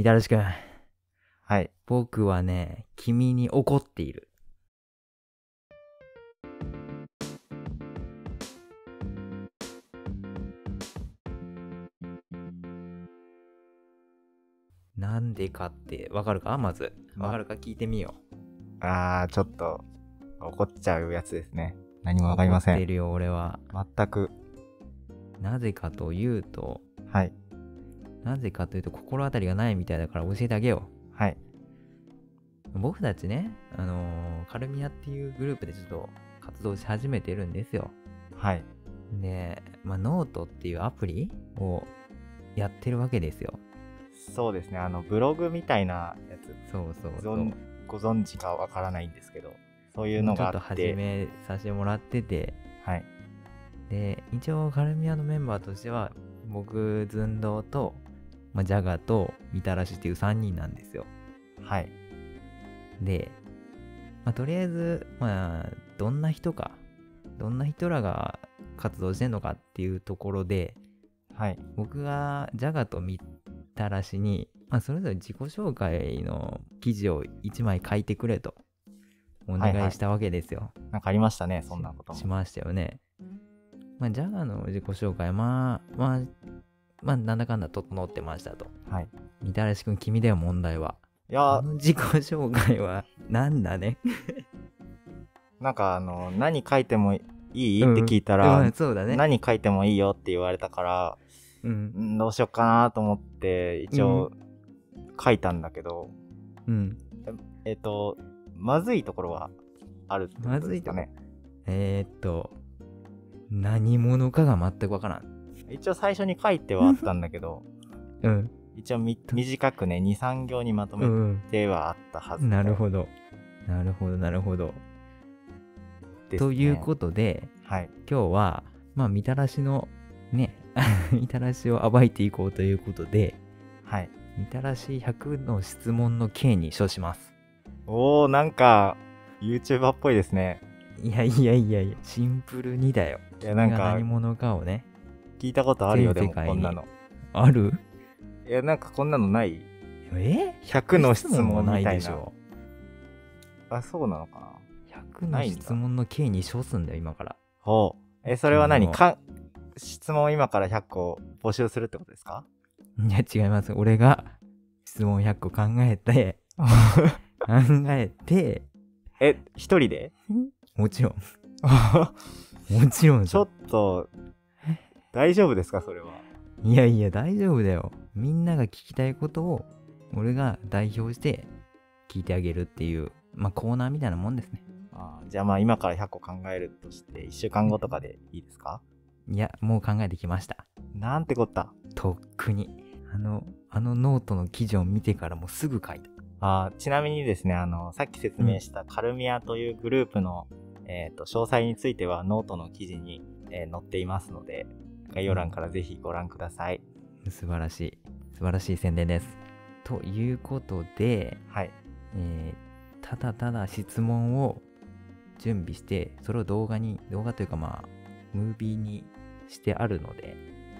みたらしくん。はい。僕はね、君に怒っている。なんでかってわかるかまず。わかるか聞いてみよう。ああ、ちょっと怒っちゃうやつですね。何もわかりません。怒ってるよ、俺は。全く。なぜかというと、はい。なぜかというと心当たりがないみたいだから教えてあげよう。はい。僕たちね、あのー、カルミアっていうグループでちょっと活動し始めてるんですよ。はい。で、まあ、ノートっていうアプリをやってるわけですよ。そうですね、あの、ブログみたいなやつ。そうそうそうご存知かわからないんですけど、そういうのがあって。ちょっと始めさせてもらってて。はい。で、一応、カルミアのメンバーとしては、僕、どうと、まあ、ジャガとみたらしっていう3人なんですよ。はい。で、まあ、とりあえず、まあ、どんな人か、どんな人らが活動してんのかっていうところで、はい、僕がジャガとみたらしに、まあ、それぞれ自己紹介の記事を1枚書いてくれとお願いしたわけですよ。はいはい、なんかありましたね、そんなことしましたよね。まあ、ジャガの自己紹介、まあ、まあ、まあ、なんだかんだ整ってましたと。はい。みたらしくん、君だよ、問題は。いや自己紹介は、なんだね。なんかあの、何書いてもいいって聞いたら、うんそうだね。何書いてもいいよって言われたから、ううん。どうしよっかなと思って、一応書いたんだけど、うん。えっと、まずいところはあるってことですかね。えー、っと、何者かが全くわからん。一応最初に書いてはあったんだけど、うん、一応短くね23行にまとめてはあったはず、うん、なるほどなるほどなるほど、ね、ということで、はい、今日はまあみたらしのね みたらしを暴いていこうということで、はい、みたらし100の質問の刑に処しますおーなんか YouTuber っぽいですねいやいやいやいやシンプルにだよいやなんか何者かをね聞いたことあるよ、でもこんなの。あるいや、なんかこんなのないえ ?100 の質問ないでしょ。あ、そうなのかな。100の質問の計に称すんだよ、今から。ほう。え、それは何か質問を今から100個募集するってことですかいや、違います。俺が質問100個考えて、考えて。え、一人でもちろん。もちろん。ちょっと、大丈夫ですかそれは。いやいや、大丈夫だよ。みんなが聞きたいことを、俺が代表して聞いてあげるっていう、まあ、コーナーみたいなもんですね。あじゃあまあ、今から100個考えるとして、1週間後とかでいいですかいや、もう考えてきました。なんてこった。とっくに。あの、あのノートの記事を見てからもうすぐ書いた。あちなみにですね、あの、さっき説明したカルミアというグループの、うん、えっ、と、詳細についてはノートの記事に、えー、載っていますので、概要欄からぜひご覧ください。素晴らしい。素晴らしい宣伝です。ということで、はい。えー、ただただ質問を準備して、それを動画に、動画というかまあ、ムービーにしてあるので、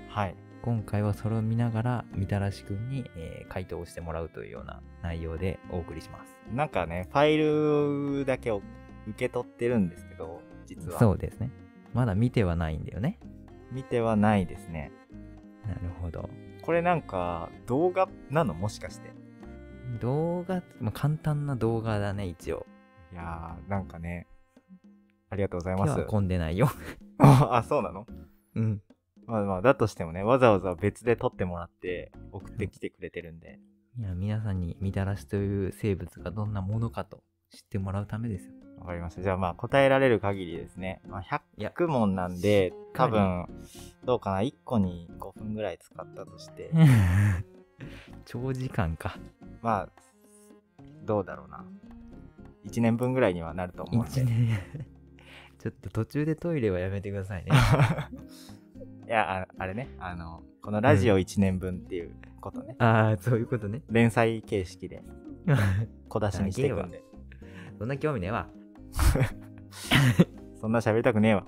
はい。今回はそれを見ながら、みたらしくんに、えー、回答をしてもらうというような内容でお送りします。なんかね、ファイルだけを受け取ってるんですけど、実は。そうですね。まだ見てはないんだよね。見てはないですね。なるほど。これなんか動画なのもしかして。動画、まあ、簡単な動画だね、一応。いやー、なんかね、ありがとうございます。手はんでないよ あ、そうなのうん。まあまあ、だとしてもね、わざわざ別で撮ってもらって送ってきてくれてるんで。いや、皆さんにみたらしという生物がどんなものかと知ってもらうためですよ。わかりました。じゃあまあ答えられる限りですね。まあ、100問なんで、多分、どうかな、1個に5分ぐらい使ったとして。長時間か。まあ、どうだろうな。1年分ぐらいにはなると思うんで。ちょっと途中でトイレはやめてくださいね。いやあ、あれね、あの、このラジオ1年分っていうことね。うん、ああ、そういうことね。連載形式で、小出しにしていくんで。そんな興味ねえわ。そんな喋りたくねえわ。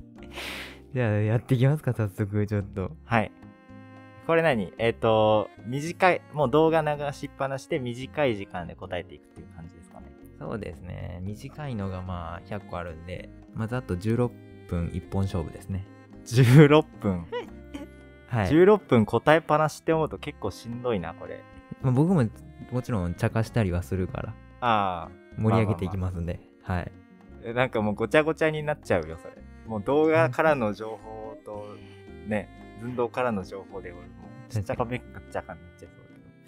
じゃあ、やっていきますか、早速、ちょっと。はい。これ何えっ、ー、と、短い、もう動画流しっぱなしで短い時間で答えていくっていう感じですかね。そうですね。短いのがまあ100個あるんで、まずあと16分1本勝負ですね。16分 はい。16分答えっぱなしって思うと結構しんどいな、これ。まあ、僕ももちろん茶化したりはするから。ああ。盛り上げていきますんで、まあまあまあ、はいなんかもうごちゃごちゃになっちゃうよそれもう動画からの情報とね運動からの情報でもうちっちゃかめっちゃかになっちゃう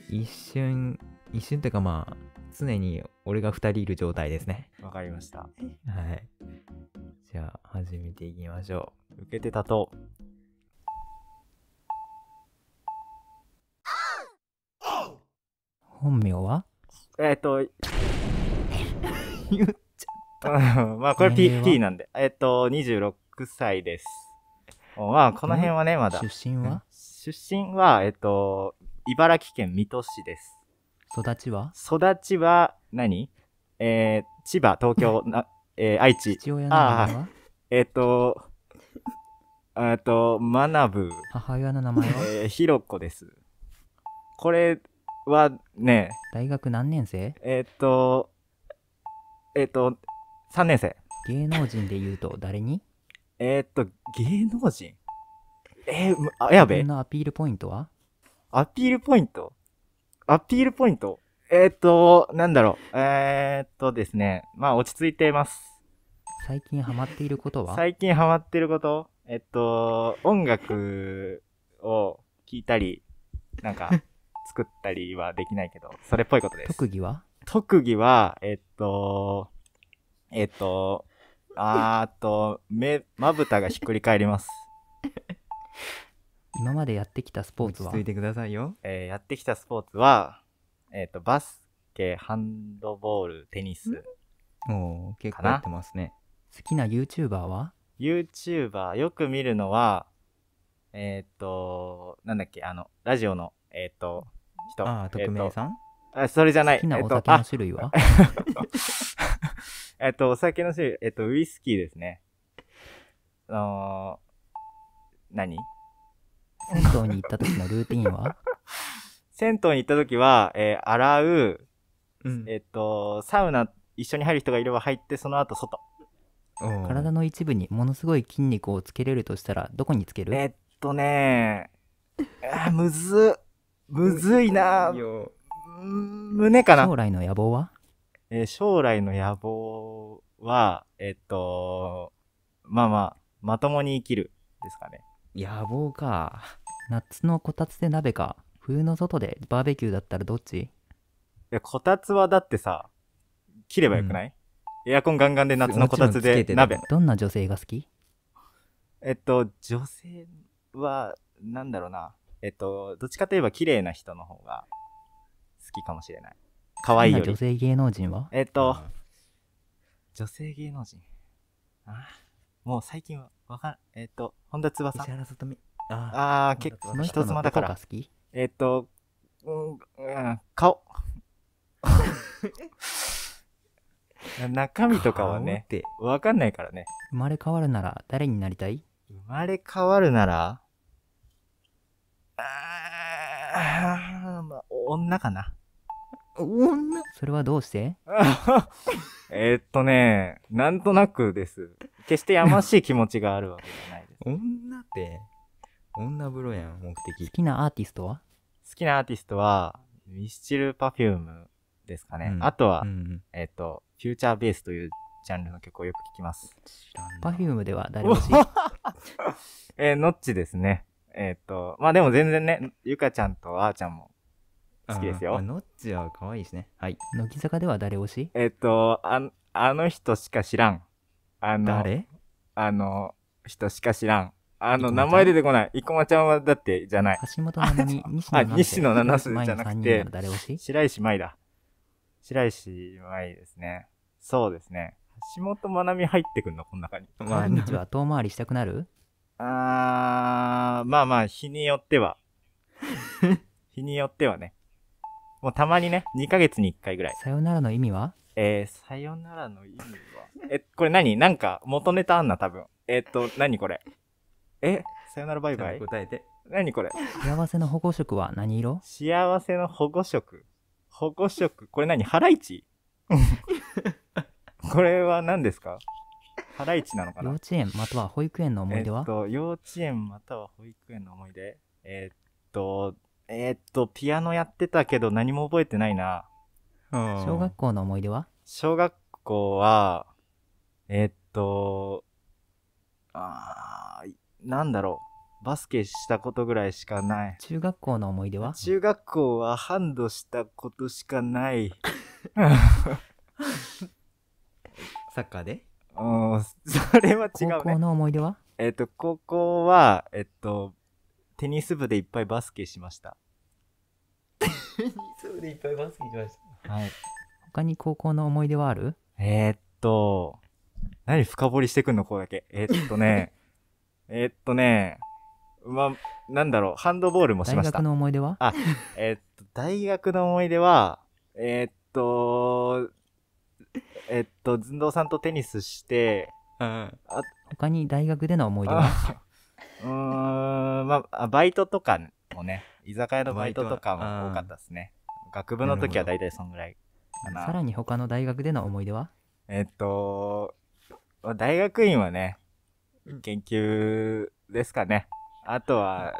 一瞬一瞬というかまあ常に俺が2人いる状態ですねわかりましたはいじゃあ始めていきましょう受けて立とう本名はえっ、と言っちゃった。まあ、これ P, P なんで。えっと、26歳です。まあ、この辺はね、まだ。出身は出身は、えっと、茨城県水戸市です。育ちは育ちは何、えー、千葉、東京、なえー、愛知。父親の名前はえっ、ー、と、えっと、マナブ。母親の名前はえー、ひろこです。これはね、大学何年生えっ、ー、と、えっ、ー、と、3年生。芸能人で言うと誰にえっと、芸能人えー、あやべえ。のアピールポイントはアピールポイントアピールポイントえっ、ー、と、なんだろう。えー、っとですね。まあ、落ち着いています。最近ハマっていることは最近ハマっていることえっと、音楽を聴いたり、なんか、作ったりはできないけど、それっぽいことです。特技は特技は、えっと、えっと、あーっと、目、まぶたがひっくり返ります。今までやってきたスポーツはちいてくださいよ。えーやってきたスポーツは、えっと、バスケ、ハンドボール、テニス。おお、結構やってますね。好きな YouTuber は YouTuber、よく見るのは、えっと、なんだっけ、あの、ラジオの、えっと、人。ああ、えっ匿名さんあそれじゃない。好きなお酒の種類は えっと、お酒の種類、えっと、ウイスキーですね。あのー、何銭湯に行った時のルーティンは 銭湯に行った時は、えー、洗う、うん、えっと、サウナ一緒に入る人がいれば入って、その後外。体の一部にものすごい筋肉をつけれるとしたら、どこにつけるえっとねー、あむず、むずいな。ー。胸かな。将来の野望はえー、将来の野望は、えっと、まあまあ、まともに生きるですかね。野望か。夏のこたつで鍋か。冬の外でバーベキューだったらどっちいや、こたつはだってさ、切ればよくない、うん、エアコンガンガンで夏のこたつで鍋。どんな女性が好きえっと、女性は、なんだろうな。えっと、どっちかといえば綺麗な人の方がきかもしれない。可愛いより。女性芸能人はえっと、女性芸能人あもう最近は、わかん、えっと、本田翼。石原さとみ。ああ、結構、人妻だから。えっと、うん、うん、顔。中身とかはね、わかんないからね。生まれ変わるなら誰になりたい生まれ変わるならあー、まあ、女かな。女それはどうして えっとね、なんとなくです。決してやましい気持ちがあるわけじゃないです。女って、女風呂やん、目的。好きなアーティストは好きなアーティストは、ミスチル・パフュームですかね。うん、あとは、うん、えっ、と、フューチャーベースというジャンルの曲をよく聴きます。パフュームでは誰もしい えー、ノッチですね。えっ、と、まあでも全然ね、ゆかちゃんとあーちゃんも好きですよ。ノッチは可愛いすね。はい。乃木坂では誰推しえっと、ああの人しか知らん。あの、誰あの人しか知らん。あの、名前出てこない。生駒ちゃんはだって、じゃない。橋本七海、西野七瀬。西野七瀬じゃなくて、白石舞だ。白石舞ですね。そうですね。橋本まなみ入ってくんの、この中に。まあ、日は遠回りしたくなるあー、まあまあ、日によっては。日によってはね。もうたまにね、2ヶ月に1回ぐらい。さよならの意味はえー、さよならの意味は。え、これ何なんか、元ネタあんな、多分。えー、っと、何これ。え、さよならバイバイ。答えて。何これ。幸せの保護色は何色幸せの保護色。保護色。これ何ハライチ これは何ですかハライチなのかな幼稚園または保育園の思い出は、えー、幼稚園または保育園の思い出。えー、っと、えー、っと、ピアノやってたけど何も覚えてないな。小学校の思い出は小学校は、えー、っと、あなんだろう。バスケしたことぐらいしかない。中学校の思い出は中学校はハンドしたことしかない。サッカーでうん、それは違う、ね、高校の思い出はえー、っと、高校は、えっと、テニス部でいっぱいバスケしました。テニス部でいっぱいバスケしました。はい。他に高校の思い出はあるえー、っと、何深掘りしてくんの、こうだけ。えー、っとね、えっとね、まあ、なんだろう、ハンドボールもしました。大学の思い出はあ、えー、っと、大学の思い出は、えっと、えっと、ずんどうさんとテニスして、うん、あ他に大学での思い出はうん、まあ、バイトとかもね、居酒屋のバイトとかも多かったですね。学部の時は大体そんぐらいかな。さらに他の大学での思い出はえっと、大学院はね、研究ですかね。あとは、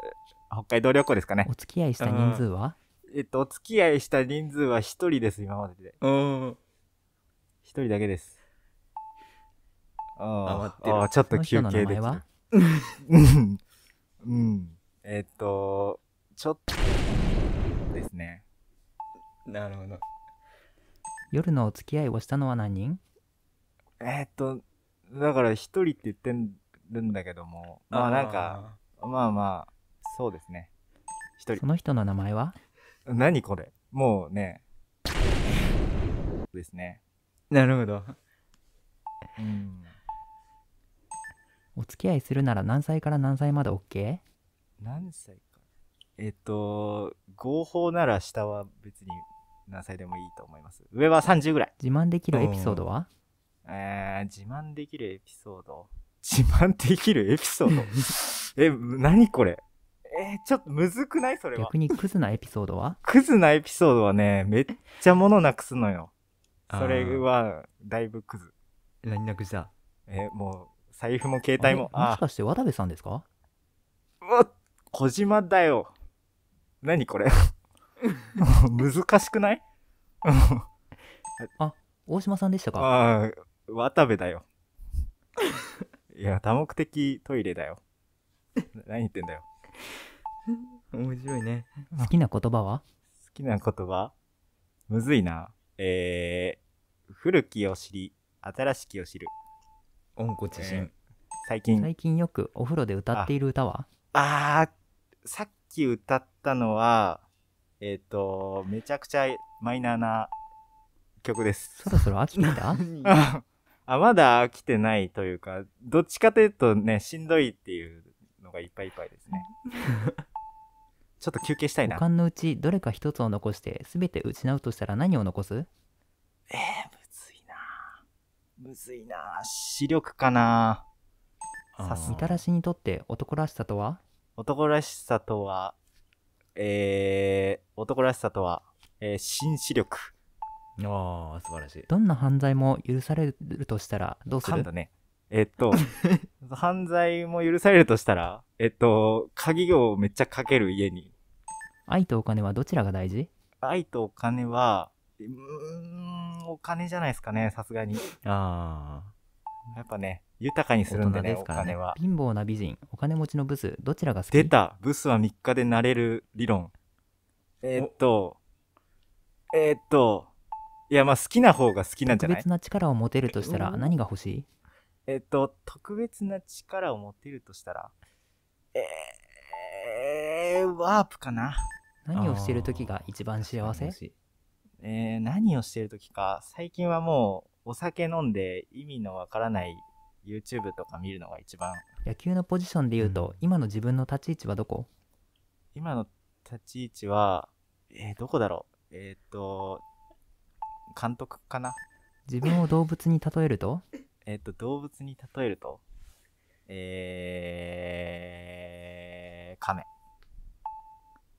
北海道旅行ですかね。お付き合いした人数は、うん、えっと、お付き合いした人数は一人です、今までで。うん。一人だけです。ああ、ちょっと休憩でき うん。えっと、ちょっとですね。なるほど。夜のお付き合いをしたのは何人えっと、だから一人って言ってるんだけども、まあなんか、まあまあ、そうですね。一人。その人の名前は何これもうね。ですね。なるほど。うん。お付き合いするなら何歳から何歳まで OK? 何歳かえっと合法なら下は別に何歳でもいいと思います上は30ぐらい自慢できるエピソードは、うん、えー、自慢できるエピソード自慢できるエピソード え何これえー、ちょっとむずくないそれは逆にクズなエピソードはクズなエピソードはねめっちゃ物なくすのよそれはだいぶクズ何なくしたえー、もう財布も携帯も。もしかして渡部さんですかうわ、小島だよ。何これ 難しくない あ、大島さんでしたかああ、渡部だよ。いや、多目的トイレだよ。何言ってんだよ。面白いね。好きな言葉は好きな言葉むずいな。えー、古きを知り、新しきを知る。音子自身、えー、最近最近よくお風呂で歌っている歌はああさっき歌ったのはえっ、ー、とめちゃくちゃマイナーな曲ですそろそろ飽きてた あまだ飽きてないというかどっちかというとねしんどいっていうのがいっぱいいっぱいですね ちょっと休憩したいな五感のうちどれか一つを残して全て失うとしたら何を残すえー、むずいな視力かなさすがらしにとって男らしさとは男らしさとは、えー、男らしさとは、えー、紳士力。ああ、素晴らしい。どんな犯罪も許されるとしたら、どうするんだね。えっと、犯罪も許されるとしたら、えっと、鍵をめっちゃかける家に。愛とお金はどちらが大事愛とお金は、、うーん、お金じゃないですかね、さすがに。ああ。やっぱね、豊かにするんでね、ですからねお金は。貧乏な美人、お金持ちのブス、どちらが好き出たブスは3日でなれる理論。えー、っと、えー、っと、いや、まあ好きな方が好きなんじゃない特別な力を持てるとしたら何が欲しいえっと、特別な力を持てるとしたら、えー、ワープかな。何をしてる時が一番幸せえー、何をしてる時か、最近はもうお酒飲んで意味のわからない YouTube とか見るのが一番。野球のポジションで言うと、うん、今の自分の立ち位置はどこ今の立ち位置は、えー、どこだろうえー、っと、監督かな自分を動物に例えるとえっと、動物に例えると、えー、亀。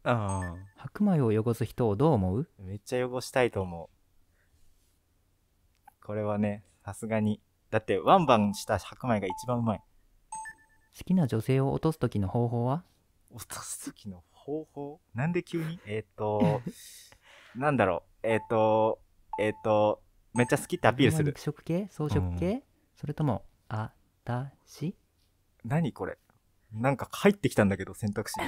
ああ。白米を汚す人をどう思うめっちゃ汚したいと思う。これはね、さすがに。だって、ワンバンした白米が一番うまい。好きな女性を落とす時の方法は落とす時の方法なんで急にえっ、ー、と、なんだろう。えっ、ー、と、えっ、ー、と、めっちゃ好きってアピールする。肉食系草食系、うん、それとも、あたし何これなんか入ってきたんだけど、選択肢に。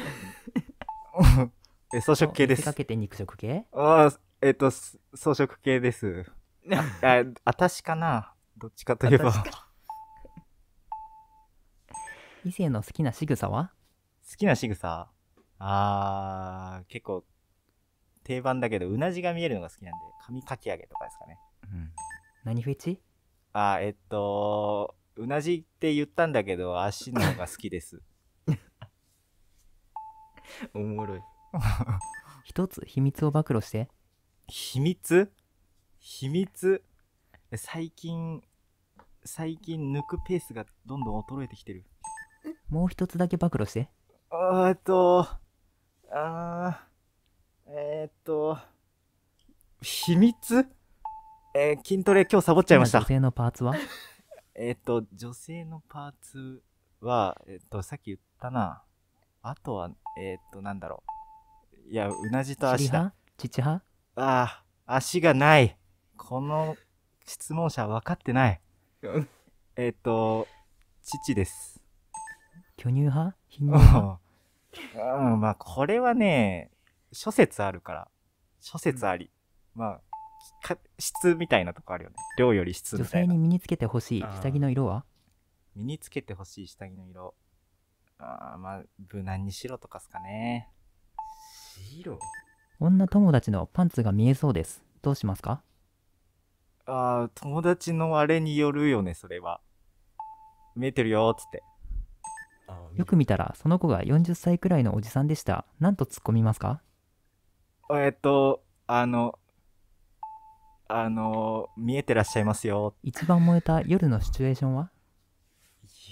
え、草食系です。かけて肉食系ああ、えっ、ー、と、草食系です。あ、あたしかな。どっちかといえば。異性の好きな仕草は好きな仕草あー、結構、定番だけど、うなじが見えるのが好きなんで、髪かき上げとかですかね。うん。何フェチあー、えっと、うなじって言ったんだけど、足の方が好きです。おもろい。一つ秘密を暴露して秘密秘密最近最近抜くペースがどんどん衰えてきてるもう一つだけ暴露してあーっとあーえー、っと秘密えー、筋トレ今日サボっちゃいました女性のパーツは えっと女性のパーツはえー、っとさっき言ったなあとはえっとなんだろういや、うなじと足だ。父派ああ、足がない。この質問者分かってない。えっと、父です。巨乳派貧乳派うん、まあ、これはね、諸説あるから。諸説あり。うん、まあか、質みたいなとこあるよね。量より質みたいな。女性に身につけてほしい下着の色は身につけてほしい下着の色。ああ、まあ、無難にしろとかっすかね。白女友達のパンツが見えそうです。どうしますかああ、友達のあれによるよね、それは。見えてるよ、つって。よく見たら、その子が40歳くらいのおじさんでした。なんと突っ込みますかえっと、あの、あの、見えてらっしゃいますよ。一番燃えた夜のシチュエーションは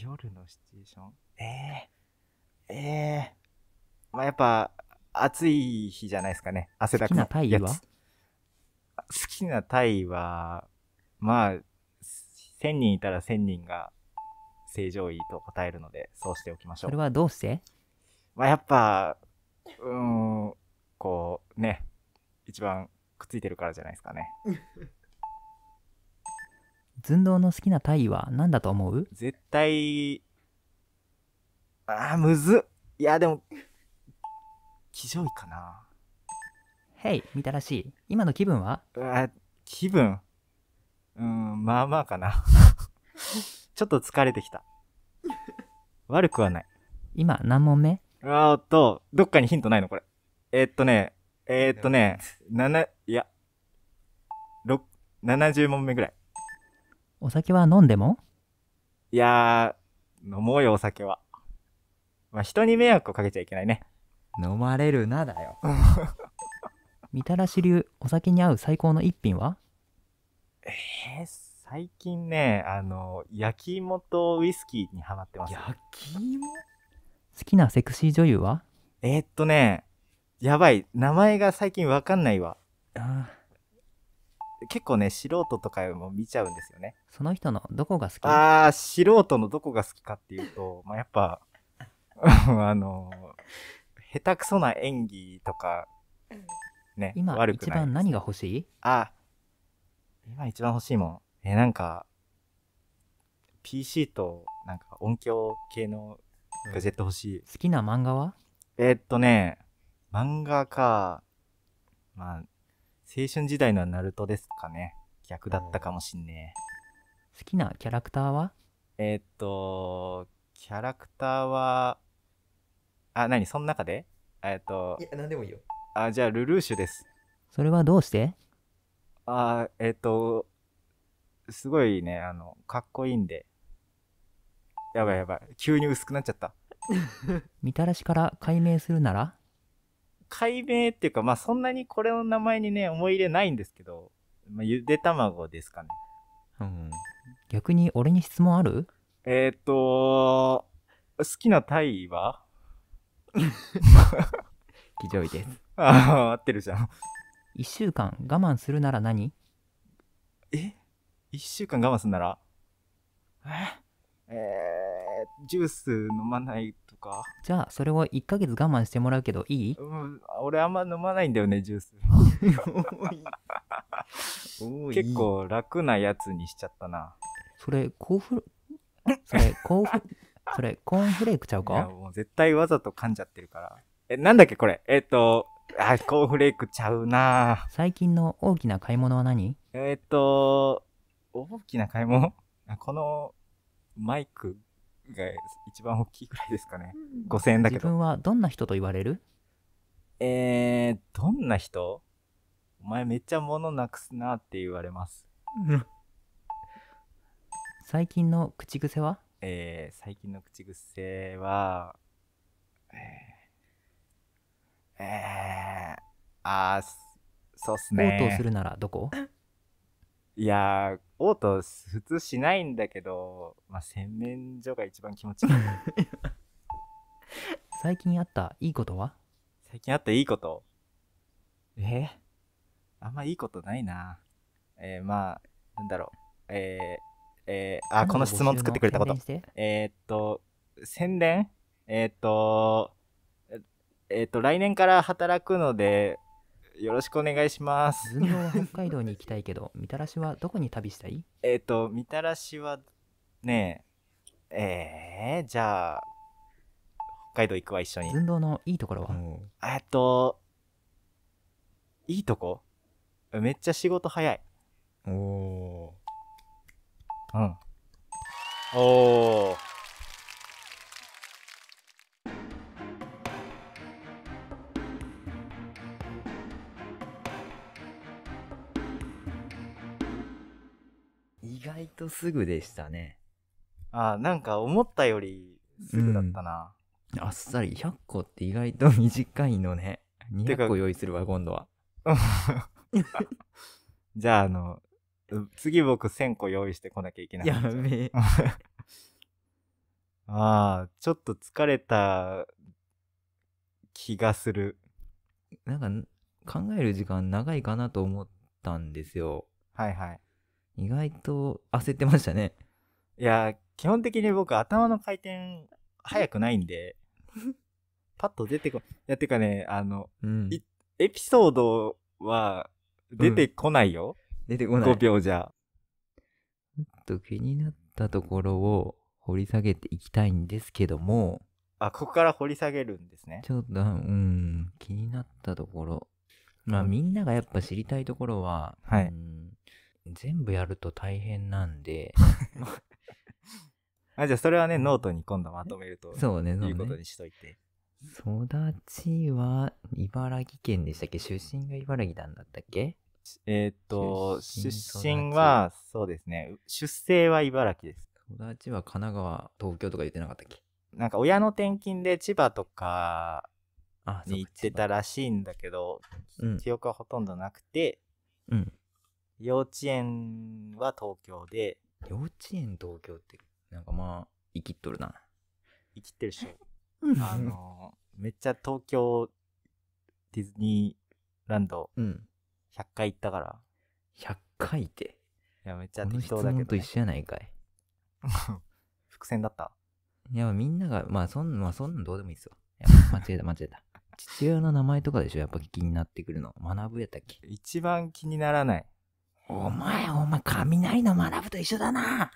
夜のシチュエーションええー、ええー、まあ、やっぱ、暑い日じゃないですかね。汗だく好きなタイは好きなタイは、まあ、1000人いたら1000人が正常位と答えるので、そうしておきましょう。それはどうしてまあやっぱ、うん、こうね、一番くっついてるからじゃないですかね。寸胴の好きなタイは何だと思う絶対、ああ、むずっ。いや、でも、騎乗位かな。h い、見みたらしい。今の気分はあ気分うん、まあまあかな。ちょっと疲れてきた。悪くはない。今、何問目あーっと、どっかにヒントないのこれ。えー、っとね、えー、っとね、7、いや、6、70問目ぐらい。お酒は飲んでもいやー、飲もうよ、お酒は。まあ、人に迷惑をかけちゃいけないね。飲まれるなだよ みたらし流お酒に合う最高の一品はえー、最近ねあの焼き芋とウイスキーにハマってます焼き芋好きなセクシー女優はえー、っとねやばい名前が最近わかんないわあ結構ね素人とかも見ちゃうんですよねその人のどこが好きああ素人のどこが好きかっていうとまあやっぱ あのー下手くそな演技とか、ね、今悪くない。一番何が欲しいあ、今一番欲しいもん。え、なんか、PC と、なんか音響系のガジェット欲しい。好きな漫画はえー、っとね、漫画か、まあ、青春時代のナルトですかね。逆だったかもしんねえ。好きなキャラクターはえー、っと、キャラクターは、あ、何その中でえっと。いや、何でもいいよ。あ、じゃあ、ルルーシュです。それはどうしてあ、えっ、と、すごいね、あの、かっこいいんで。やばいやばい。急に薄くなっちゃった。みたらしから解明するなら解明っていうか、まあそんなにこれの名前にね、思い入れないんですけど、まあ、ゆで卵ですかね。うん。逆に俺に質問あるえっ、と、好きなタイは気丈いです。ああ、合ってるじゃん。1週間我慢するなら何え ?1 週間我慢するならええー、ジュース飲まないとか。じゃあ、それを1ヶ月我慢してもらうけどいい、うん、俺あんま飲まないんだよね、ジュース。結構楽なやつにしちゃったな。それ、興奮、それ、興奮、それ、コーンフレークちゃうかいや、もう絶対わざと噛んじゃってるから。え、なんだっけこれ。えっ、と、あ、コーンフレークちゃうな最近の大きな買い物は何えっ、と、大きな買い物 このマイクが一番大きいくらいですかね。5000円だけ自分はどんな人と言われるえー、どんな人お前めっちゃ物なくすなって言われます。最近の口癖はえー、最近の口癖は、えー、えあー、そうっすね。応答するならどこいやー、応答普通しないんだけど、まあ、洗面所が一番気持ち いい。最近あったいいことは最近あったいいことえー、あんまいいことないな。えー、まあ、なんだろう。えー、えー、あ、この質問作ってくれたこと。えー、っと、宣伝えー、っと、えー、っと、来年から働くので、よろしくお願いします。ずんは北海道に行きたいけど、みたらしはどこに旅したいえっと、みたらしはねえ、えー、じゃあ、北海道行くわ、一緒に。運動のいいところは、え、うん、っと、いいとこめっちゃ仕事早い。おおうん。おお。意外とすぐでしたね。ああ、なんか思ったよりすぐだったな。うん、あっさり100個って意外と短いのね。200個用意するわ、今度は。じゃあ、あの、次僕1000個用意してこなきゃいけない。やべえ。ああ、ちょっと疲れた気がする。なんか考える時間長いかなと思ったんですよ。はいはい。意外と焦ってましたね。いや、基本的に僕頭の回転早くないんで、パッと出てこ、いや、てかね、あの、うん、エピソードは出てこないよ。うん出てこない。5秒じゃ。ちょっと気になったところを掘り下げていきたいんですけども、あ、ここから掘り下げるんですね。ちょっと、うん、気になったところ。まあ、みんながやっぱ知りたいところは、はい全部やると大変なんで、あ、じゃあそれはね、ノートに今度まとめるとそうね、そいうことに。しといて。育ちは茨城県でしたっけ出身が茨城なんだったっけえー、っと、出身は、そうですね。出生は茨城です。友達は神奈川、東京とか言ってなかったっけなんか親の転勤で千葉とかに行ってたらしいんだけど、記憶はほとんどなくて、うん、幼稚園は東京で。幼稚園東京って、なんかまあ、生きっとるな。生きってるでしょ。あの、めっちゃ東京ディズニーランド、うん、100回行ったから。100回って。いや、めっちゃ適当だけど、ね。この質問と一緒やないかい。伏線だったいや、みんなが、まあ、そん、まあ、そんなんどうでもいいっすよ。間違えた、間違えた。父親の名前とかでしょやっぱ気になってくるの。学ぶやったっけ一番気にならない。お前、お前、雷の学ぶと一緒だな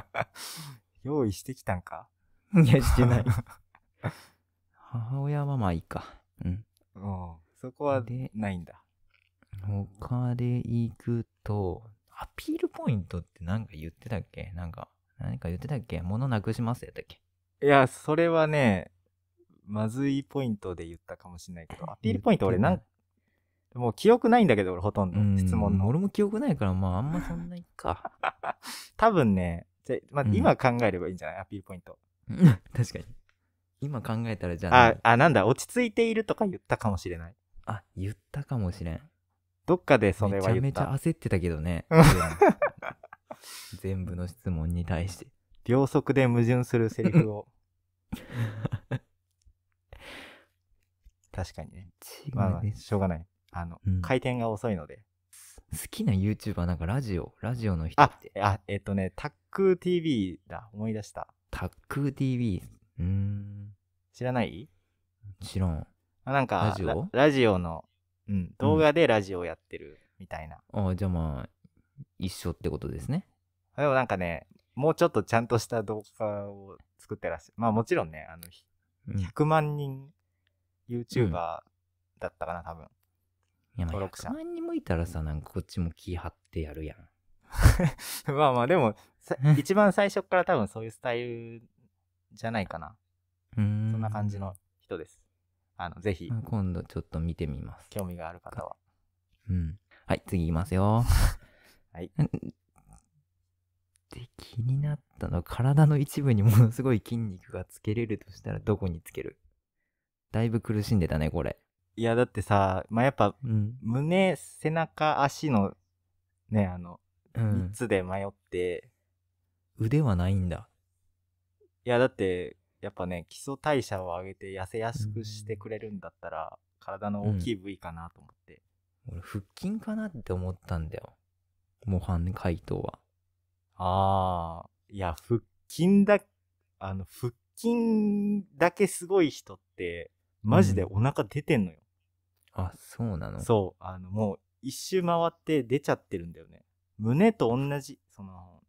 用意してきたんかいや、してない。母親はまあいいか。うん。そこはないんだ。他で行くと、アピールポイントって何か言ってたっけなんか、何か言ってたっけ物なくしますやったっけいや、それはね、まずいポイントで言ったかもしれないけど、アピールポイント俺なん、もう記憶ないんだけど俺ほとんど、ん質問の。俺も記憶ないから、まああんまそんないっか。多分ね、じゃ、まあ、今考えればいいんじゃない、うん、アピールポイント。確かに。今考えたらじゃあ。あ、あ、なんだ、落ち着いているとか言ったかもしれない。あ、言ったかもしれん。どっかでそれは言っためちゃめちゃ焦ってたけどね全部の質問に対して秒速で矛盾するセリフを 確かにねまあ、まあ、しょうがないあの、うん、回転が遅いので好きな YouTuber なんかラジオラジオの人ってあえっ、ー、とねタック TV だ思い出したタック TV うん知らない知らんあなんかラジオラジオのうん、動画でラジオやってるみたいな。ああ、じゃあまあ、一緒ってことですね。でもなんかね、もうちょっとちゃんとした動画を作ってらっしゃる。まあもちろんね、あの、100万人 YouTuber だったかな、多分。いや、100万人もいたらさ、なんかこっちも気張ってやるやん。まあまあ、でも、一番最初から多分そういうスタイルじゃないかな。うん。そんな感じの人です。あの、ぜひ。今度ちょっと見てみます。興味がある方は。うん。はい、次いきますよ。はい。で、気になったのは、体の一部にものすごい筋肉がつけれるとしたらどこにつけるだいぶ苦しんでたね、これ。いや、だってさ、まあ、やっぱ、うん、胸、背中、足の、ね、あの、3つで迷って。腕はないんだ。いや、だって、やっぱね、基礎代謝を上げて痩せやすくしてくれるんだったら、体の大きい部位かなと思って。俺、腹筋かなって思ったんだよ。模範解答は。ああ、いや、腹筋だ、あの、腹筋だけすごい人って、マジでお腹出てんのよ。うん、あ、そうなのそう、あの、もう一周回って出ちゃってるんだよね。胸と同じ、その、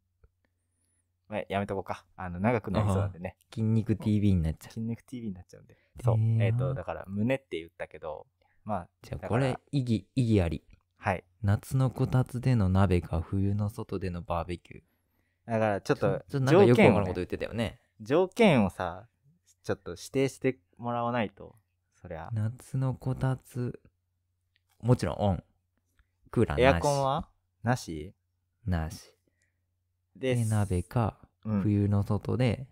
まあ、やめとこうか。あの、長くなりそうなんでね。筋肉 TV になっちゃう。筋肉 TV になっちゃうんで。そう。えっ、ー、と、だから、胸って言ったけど、まあ、じゃあこれ、意義、意義あり。はい。夏のこたつでの鍋か、冬の外でのバーベキュー。だから、ちょっと、ちょっと条件を、ね、こと言ってたよね。条件をさ、ちょっと指定してもらわないと、そりゃ。夏のこたつ、もちろんオン。クーラーなし。エアコンはなしなし。で、鍋か。うん冬の外で、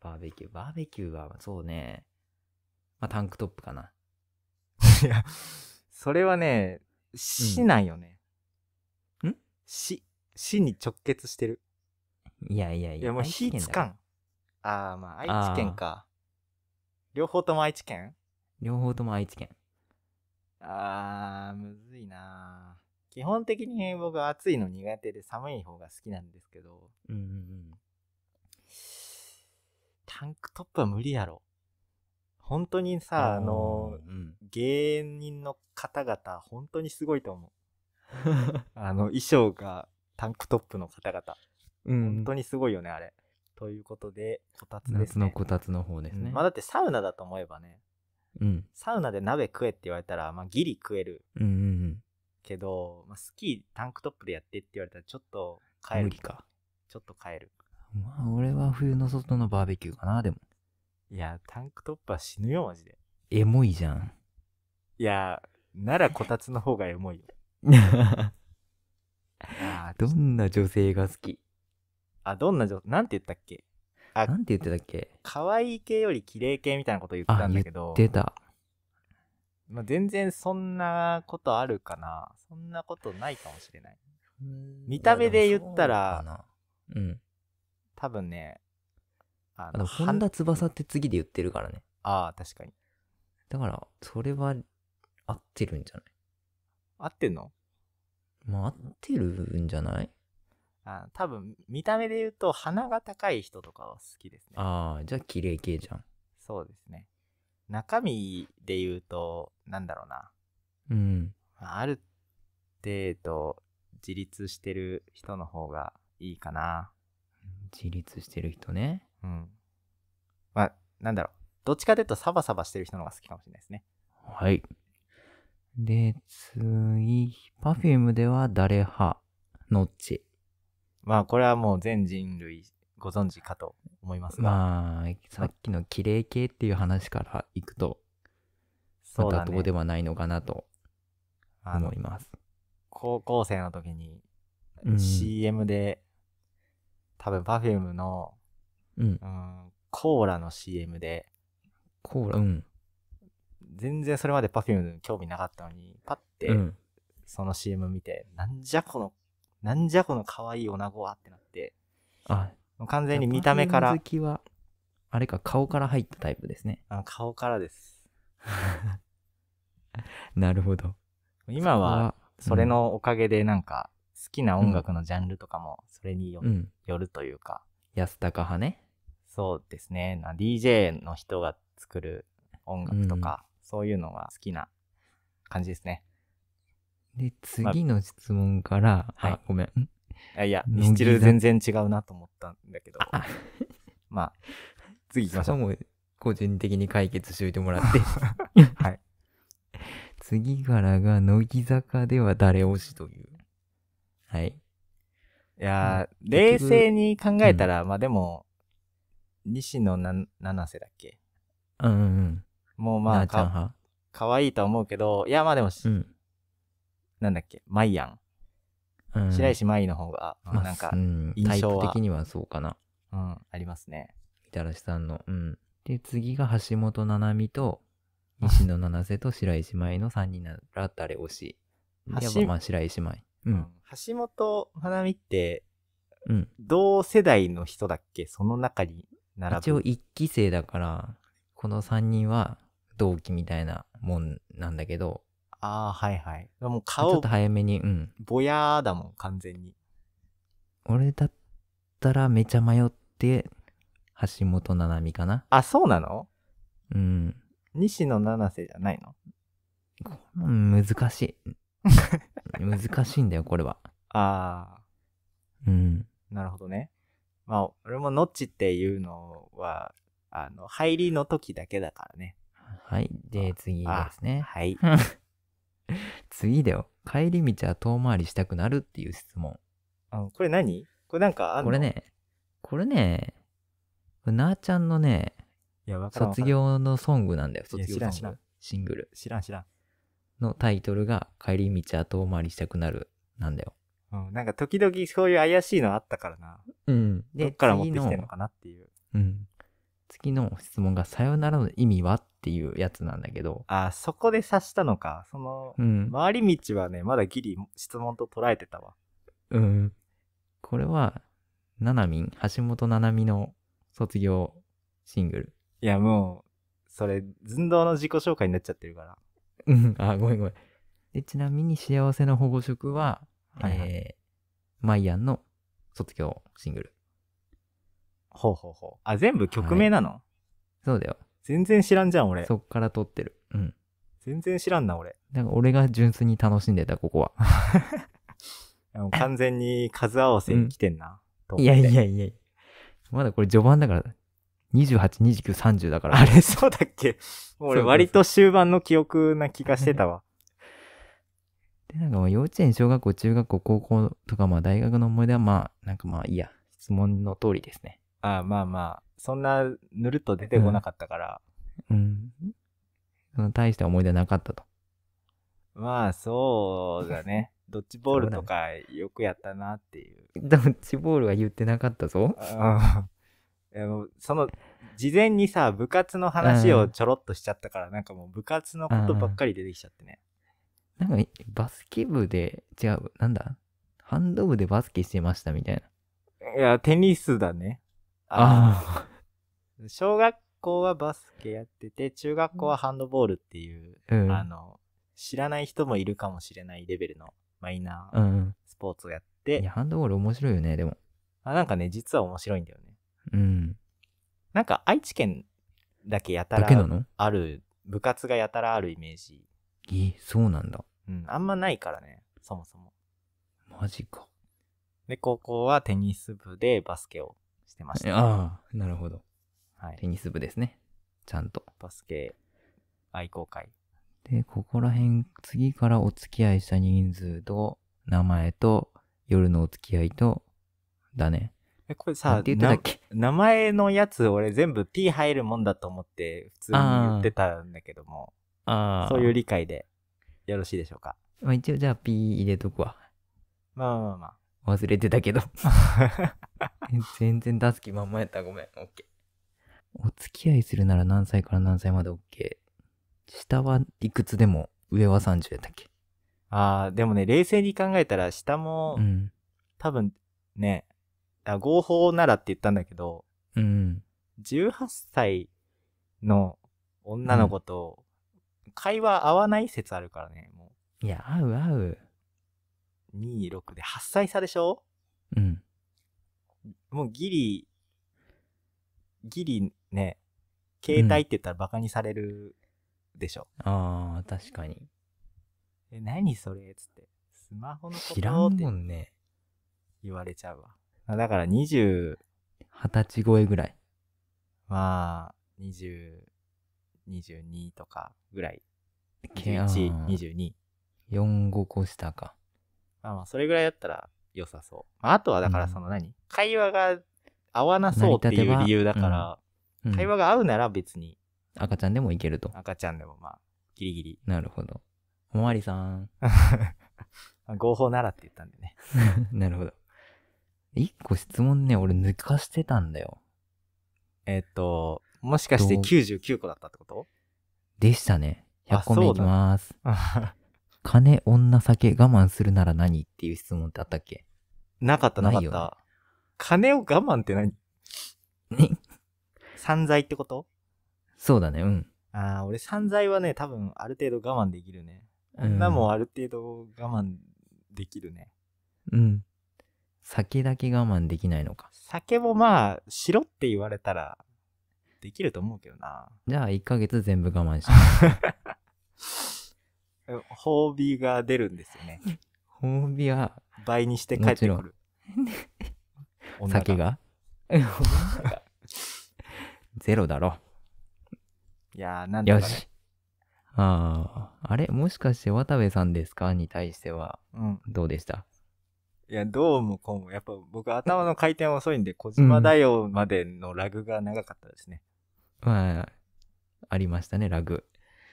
バーベキュー。バーベキューは、そうね。まあ、タンクトップかな。いや、それはね、死なんよね。ん死。死に直結してる。いやいやいや。いや、もう火つかん。ああ、まあ、愛知県か。両方とも愛知県両方とも愛知県。あー、むずいな基本的に僕は暑いの苦手で寒い方が好きなんですけど、うんうんうん、タンクトップは無理やろ。本当にさ、あの、うん、芸人の方々、本当にすごいと思う。あの、衣装がタンクトップの方々。うん、本当にすごいよね、あれ。ということで、こたつです、ね。夏のこたつの方ですね。うん、まあだってサウナだと思えばね、うん、サウナで鍋食えって言われたら、まあギリ食える。うんうんうん、けど、まあ、スキータンクトップでやってって言われたらちょっと帰る。無理か。ちょっと帰る。まあ、俺は冬の外のバーベキューかな、でも。いや、タンクトップは死ぬよ、マジで。エモいじゃん。いや、ならこたつの方がエモいよ。あどんな女性が好きあ、どんな女、なんて言ったっけあ、なんて言ってたっけ可愛い系より綺麗系みたいなこと言ったんだけど。言ってた。まあ、全然そんなことあるかな。そんなことないかもしれない。見た目で言ったら、うん。多分ね、あの、本田翼って次で言ってるからね。ああ、確かに。だから、それは合ってるんじゃない合ってんのまあ、合ってるんじゃないあ多分見た目で言うと鼻が高い人とかは好きですねああじゃあ綺麗系じゃんそうですね中身で言うと、なんだろうな。うん。ある程度、自立してる人の方がいいかな。自立してる人ね。うん。まあ、なんだろう。どっちかというと、サバサバしてる人の方が好きかもしれないですね。はい。で、次、Perfume では誰派のっち。まあ、これはもう全人類ご存知かと思いますが。まあ、さっきの綺麗系っていう話からいくと、そうだ、ね、ではないのかなと思います。高校生の時に CM で、うん、多分 Perfume の、うん、うん、コーラの CM で、コーラ、うん、全然それまで Perfume 興味なかったのに、パッて、その CM 見て、うん、なんじゃこの、なんじゃこの可愛い女子はってなって、あ、完全に見た目から。好きは、あれか、顔から入ったタイプですね。あ顔からです。なるほど。今は、それのおかげで、なんか、好きな音楽のジャンルとかも、それによ,、るというか。安高派ね。そうですね。DJ の人が作る音楽とか、そういうのが好きな感じですね。で、次の質問から、まあ、はい、ごめん。いや、ミスチル全然違うなと思ったんだけど。まあ、次行きましょう。も個人的に解決しといてもらって。はい。次からが、乃木坂では誰推しという。はい。いやー、冷静に考えたら、うん、まあでも、西野な七瀬だっけうんうんうん。もうまあ、かわいいと思うけど、いやまあでも、うん、なんだっけ、マイアン。白石麻衣の方が、まあ、なんか、印象は、タイプ的にはそうかな。うん、ありますね。みたらしさんの。うん。で、次が橋本七海と、西野七瀬と白石麻衣の3人なら誰推し。橋本、ぱまあ白石麻衣。うん。橋本七海って、うん、同世代の人だっけその中に並ぶ。一応1期生だから、この3人は同期みたいなもんなんだけど、ああ、はいはい。もうちょっ顔と、早めに、うん。ぼやーだもん、完全に。俺だったらめちゃ迷って、橋本七海かな。あ、そうなのうん。西野七瀬じゃないのうん難しい。難しいんだよ、これは。ああ。うん。なるほどね。まあ、俺もノッチっていうのは、あの、入りの時だけだからね。はい。で、次ですね。はい。次だよ。帰り道は遠回りしたくなるっていう質問。あこれ何これなんかあのこれ。ね、これね、なーちゃんのね、卒業のソングなんだよ。卒業い知らん。シングル知らん知らん。のタイトルが、帰り道は遠回りしたくなるなんだよ。うん、なんか時々そういう怪しいのあったからな。うん。どっから持ってきてんのかなっていう。うん。次の質問が、さよならの意味はっっていうやつなんだけど。あ、そこで察したのか。その、うん、回り道はね、まだギリ質問と捉えてたわ。うん。これは、ななみん、橋本ななみの卒業シングル。いや、もう、それ、寸胴の自己紹介になっちゃってるから。うん、あ、ごめんごめん。で、ちなみに、幸せの保護色は、はいはい、えー、マイアンの卒業シングル。ほうほうほう。あ、全部曲名なの、はい、そうだよ。全然知らんじゃん、俺。そっから撮ってる。うん。全然知らんな、俺。なんか俺が純粋に楽しんでた、ここは。完全に数合わせに来てんな、う ん、いやいやいやまだこれ序盤だから、28、29、30だから。あれ、そうだっけ俺割と終盤の記憶な気がしてたわ。で、なんか幼稚園、小学校、中学校、高校とかまあ大学の思い出はまあ、なんかまあいいや、質問の通りですね。ああ、まあまあ、そんなぬるっと出てこなかったから。うん。うん、大した思い出なかったと。まあ、そうだね。ドッジボールとかよくやったなっていう。うね、ドッジボールは言ってなかったぞ。あその、事前にさ、部活の話をちょろっとしちゃったから、なんかもう部活のことばっかり出てきちゃってね。なんか、バスケ部で、違う、なんだハンド部でバスケしてましたみたいな。いや、テニスだね。ああ 小学校はバスケやってて、中学校はハンドボールっていう、うん、あの、知らない人もいるかもしれないレベルのマイナースポーツをやって。うん、いや、ハンドボール面白いよね、でも。あ、なんかね、実は面白いんだよね。うん。なんか愛知県だけやたらある、部活がやたらあるイメージ。え、そうなんだ。うん、あんまないからね、そもそも。マジか。で、高校はテニス部でバスケをしてました。ああ、なるほど。はい。テニス部ですね。ちゃんと。バスケ愛好会。で、ここら辺、次からお付き合いした人数と、名前と、夜のお付き合いと、だね。え、これさ、っっけ名前のやつ、俺全部 P 入るもんだと思って、普通に言ってたんだけども、ああそういう理解でよろしいでしょうか。まあ一応じゃあ P 入れとくわ。まあまあまあまあ。忘れてたけど 全然出す気まんまやったごめん。オッケー。お付き合いするなら何歳から何歳までオッケー。下はいくつでも、上は30やったっけああ、でもね、冷静に考えたら下も、うん、多分ね、あ合法ならって言ったんだけど、うん。18歳の女の子と会話合わない説あるからね、もう。いや、合う合う。26で8歳差でしょうん。もうギリ、ギリね、携帯って言ったらバカにされるでしょ。うん、ああ、確かに。え、何それつって。スマホのこと知らんもんね。言われちゃうわ。だから20、二十歳超えぐらい。まあ、十、二十二とかぐらい。2二十二。四五個下か。まあまあ、それぐらいだったら良さそう。まあ、あとはだからその何、うん、会話が合わなそうっていう理由だから、うん、会話が合うなら別に。赤ちゃんでもいけると。赤ちゃんでもまあ、ギリギリ。なるほど。おまわりさん。合法ならって言ったんでね。なるほど。一個質問ね、俺抜かしてたんだよ。えっ、と、もしかして99個だったってことでしたね。100個目いきます。金、女、酒、我慢するなら何っていう質問ってあったっけなかったなかっいよた。金を我慢って何ね散財ってことそうだね、うん。ああ、俺散財はね、多分ある程度我慢できるね。女もある程度我慢できるね。うん。酒だけ我慢できないのか。酒もまあ、しろって言われたら、できると思うけどな。じゃあ、1ヶ月全部我慢します 褒美が出るんですよね。褒美は、倍にして帰ってくる。先が ゼロだろ。いやー、なんだ、ね、よし。ああ、あれもしかして渡部さんですかに対しては、どうでした、うん、いや、どうもこうも、やっぱ僕頭の回転遅いんで、小島だよまでのラグが長かったですね。うん、まあ、ありましたね、ラグ。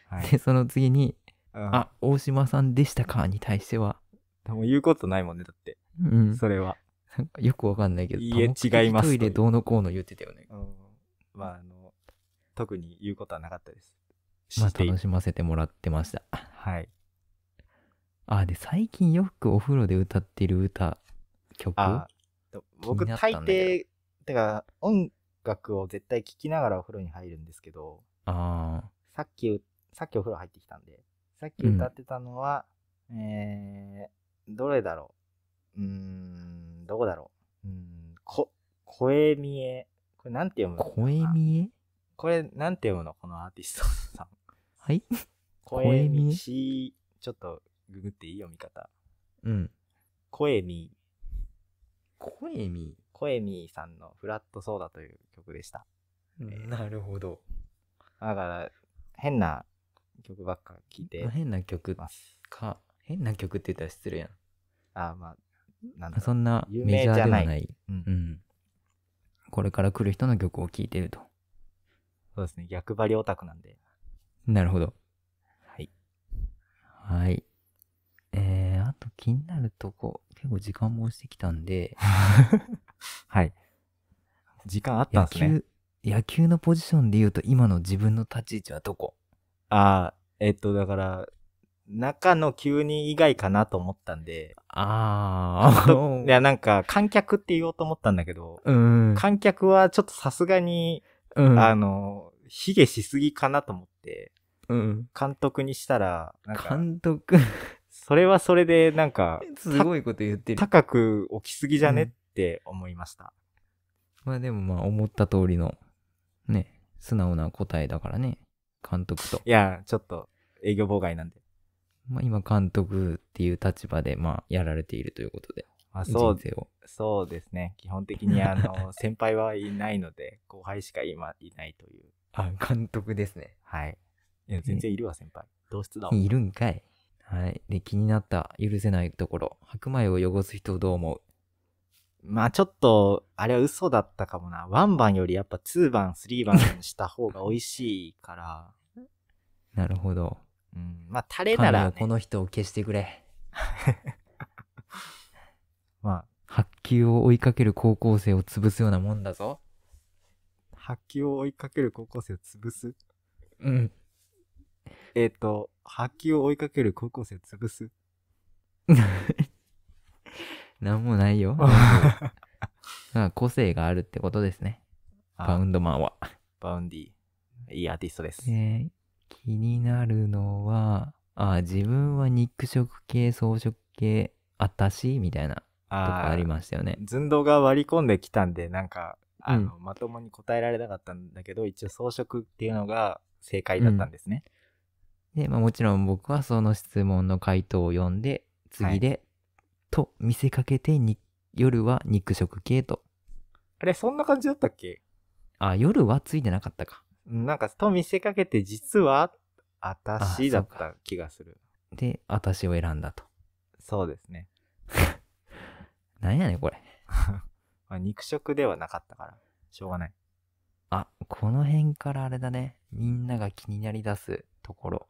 はい、で、その次に、うん、あ、大島さんでしたかに対しては。もう言うことないもんね、だって。うん。それは。なんかよくわかんないけど、いえ、違います。トイレどうのこうの言ってたよね。うん。まあ、あの、特に言うことはなかったです。まあ、楽しませてもらってました。はい。あ、で、最近よくお風呂で歌ってる歌、曲僕、大抵、てか、音楽を絶対聴きながらお風呂に入るんですけど、ああ。さっき、さっきお風呂入ってきたんで、さっき歌ってたのは、うん、えー、どれだろううーん、どこだろううん、こ、声見え。これなんて読むの声見えこれなんて読むのこのアーティストさん。はい声見し、ちょっとググっていい読み方。うん。声見。声見声見さんのフラットソーダという曲でした。なるほど。だから、変な曲ばっか聴いて変な曲か、変な曲って言ったら失礼やん。あまあ、なんだろうそんなメジャーでゃはなないうんうん。これから来る人の曲を聴いてると。そうですね、逆張りオタクなんで。なるほど。はい。はい。えー、あと気になるとこ、結構時間も押してきたんで、はい。時間あったん野ですね。球、野球のポジションで言うと今の自分の立ち位置はどこああ、えっと、だから、中の急に以外かなと思ったんで。ああ。いや、なんか、観客って言おうと思ったんだけど、うん、観客はちょっとさすがに、うん、あの、卑下しすぎかなと思って、うん、監督にしたら、なんか、監督 それはそれで、なんか、すごいこと言ってる。高く起きすぎじゃね、うん、って思いました。まあでもまあ、思った通りの、ね、素直な答えだからね。監督と。いや、ちょっと営業妨害なんで。まあ、今、監督っていう立場で、まあ、やられているということで。まあ、そうそうですね。基本的に、あの、先輩はいないので、後輩しか今いないという。あ、監督ですね。はい。いや、全然いるわ、先輩。同室だもん。いるんかい。はい。で、気になった、許せないところ。白米を汚す人どう思うまあちょっと、あれは嘘だったかもな。ワンバンよりやっぱツーバン、スリーバンした方が美味しいから。なるほど。うん、まあタレなら、ね、この人を消してくれ。まあ。発球を追いかける高校生を潰すようなもんだぞ。発球を追いかける高校生を潰すうん。えっ、ー、と、発球を追いかける高校生を潰す 何もないよ。まあ個性があるってことですね。バウンドマンは。バウンディ。いいアーティストです。ね気になるのは、あ、自分は肉食系、草食系、あたしみたいなとかありましたよね。寸胴が割り込んできたんで、なんか、あの、うん、まともに答えられなかったんだけど、一応装飾っていうのが正解だったんですね。うん、で、まあもちろん僕はその質問の回答を読んで、次でと見せかけてに夜は肉食系と。あれ、そんな感じだったっけあ、夜はついてなかったか。なんか、と見せかけて、実は、あたしだった気がする。で、あたしを選んだと。そうですね。なんやねん、これ。まあ、肉食ではなかったから、しょうがない。あ、この辺からあれだね。みんなが気になりだすところ。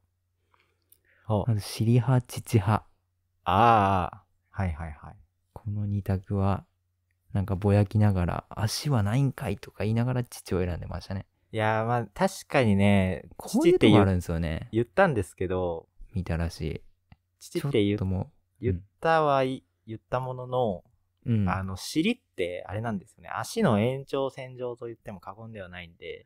ほまず、尻派、乳派。ああ。はいはいはい。この2択は、なんかぼやきながら、足はないんかいとか言いながら父を選んでましたね。いやーまあ確かにね、こ父って言あるんですよね。言ったんですけど、見たらしい。父って言とも言ったは言ったものの、うん。あの、尻ってあれなんですよね。足の延長線上と言っても過言ではないんで、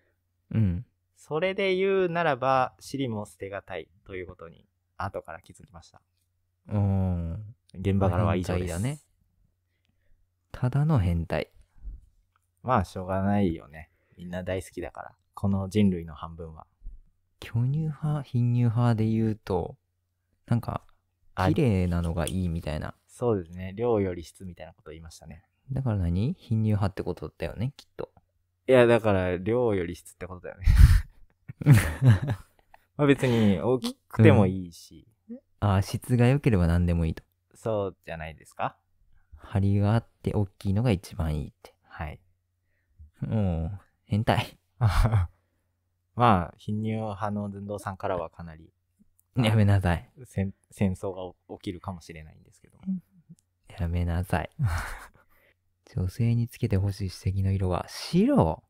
うん。それで言うならば、尻も捨てがたいということに、後から気づきました。うーん。現場からは以上です。だね。ただの変態。まあ、しょうがないよね。みんな大好きだから。この人類の半分は。巨乳派、貧乳派で言うと、なんか、綺麗なのがいいみたいな。そうですね。量より質みたいなこと言いましたね。だから何貧乳派ってことだよね、きっと。いや、だから、量より質ってことだよね。まあ別に大きくてもいいし。うん、ああ、質が良ければ何でもいいと。そうじゃないですか張りがあって大きいのが一番いいって。はい。もう、変態。まあ、貧乳派の寸胴さんからはかなり。やめなさい。戦争が起きるかもしれないんですけど。やめなさい。女性につけてほしい史跡の色は白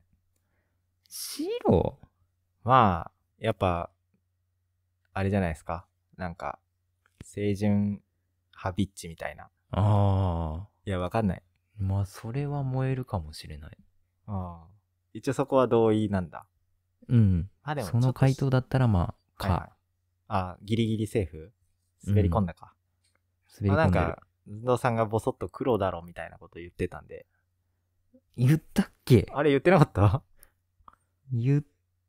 白まあ、やっぱ、あれじゃないですか。なんか、清純ハビッチみたいな。ああ。いや、わかんない。まあ、それは燃えるかもしれない。ああ。一応そこは同意なんだ。うん。あ、でも。その回答だったら、まあ、か。はいはい、あギリギリセーフ滑り込んだか。うん、滑り込んだ。まあ、なんか、ずのさんがボソッと黒だろみたいなこと言ってたんで。言ったっけあれ言ってなかった言っ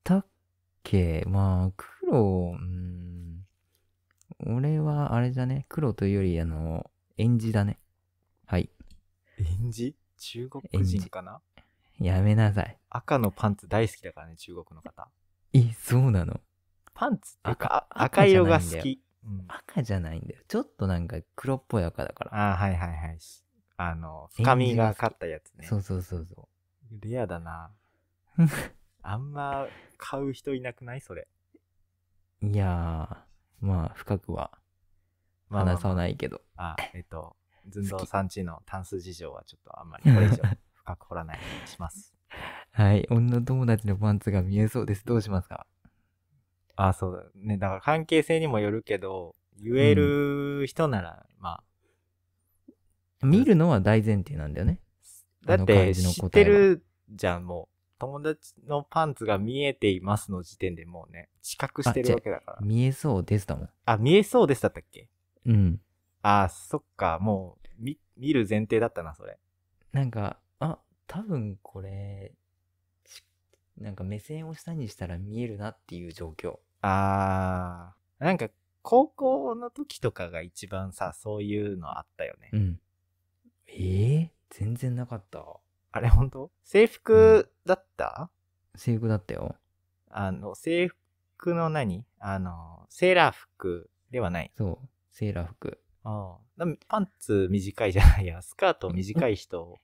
たっけまあ、黒、うん俺は、あれじゃね。黒というより、あの、演じだね。はい。演じ中国人かなやめなさい。赤のパンツ大好きだからね、中国の方。え、そうなのパンツ赤赤色が好き、うん、赤じゃないんだよ。ちょっとなんか黒っぽい赤だから。あはいはいはい。あの、深みがかったやつね。そうそうそうそう。レアだな。あんま買う人いなくないそれ。いやまあ、深くは話さないけど。まあ、まあ、えっと、寸 胴さんちの単数事情はちょっとあんまりこれ以上深く掘らないようにします。はい。女友達のパンツが見えそうです。どうしますかあ、そうだね。だから関係性にもよるけど、言える人なら、うん、まあ。見るのは大前提なんだよね。だって、知ってるじゃん、もう。友達のパンツが見えていますの時点でもうね、知覚してるわけだから。見えそうですだもん。あ、見えそうですだったっけうん。あ、そっか、もう、見、見る前提だったな、それ。なんか、あ、多分これ、なんか目線を下にしたら見えるなっていう状況。あー、なんか高校の時とかが一番さ、そういうのあったよね。うん。えー、全然なかった。あれ本当制服だった、うん、制服だったよ。あの、制服の何あの、セーラー服ではない。そう、セーラー服。ああ。パンツ短いじゃないや、スカート短い人